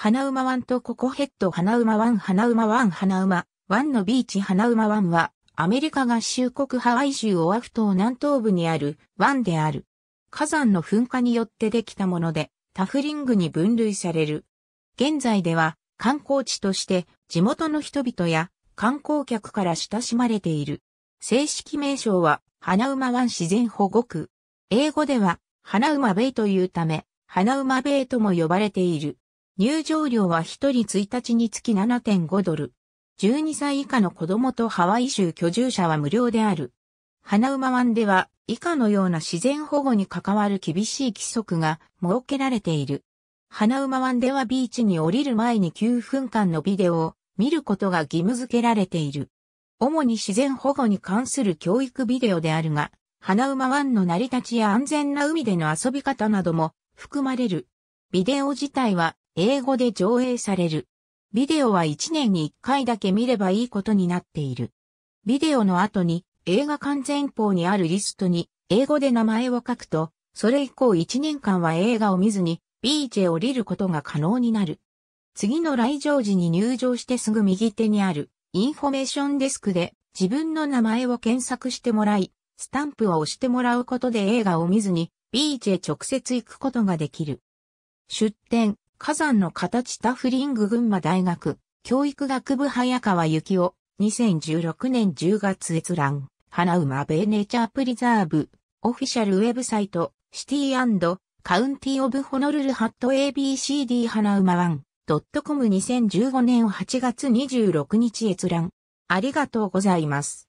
花馬湾とココヘッド花馬湾花馬湾花馬湾のビーチ花馬湾はアメリカ合衆国ハワイ州オアフ島南東部にある湾である。火山の噴火によってできたものでタフリングに分類される。現在では観光地として地元の人々や観光客から親しまれている。正式名称は花馬湾自然保護区。英語では花馬ベイというため、花馬ベイとも呼ばれている。入場料は1人1日につき7.5ドル。12歳以下の子供とハワイ州居住者は無料である。花馬湾では以下のような自然保護に関わる厳しい規則が設けられている。花馬湾ではビーチに降りる前に9分間のビデオを見ることが義務付けられている。主に自然保護に関する教育ビデオであるが、花馬湾の成り立ちや安全な海での遊び方なども含まれる。ビデオ自体は英語で上映される。ビデオは1年に1回だけ見ればいいことになっている。ビデオの後に映画完全方にあるリストに英語で名前を書くと、それ以降1年間は映画を見ずにビーチへ降りることが可能になる。次の来場時に入場してすぐ右手にあるインフォメーションデスクで自分の名前を検索してもらい、スタンプを押してもらうことで映画を見ずにビーチへ直接行くことができる。出展、火山の形タフリング群馬大学教育学部早川幸夫2016年10月閲覧花馬ベーネチャープリザーブオフィシャルウェブサイトシティカウンティオブホノルルハット ABCD 花馬ワンドットコム2015年8月26日閲覧ありがとうございます。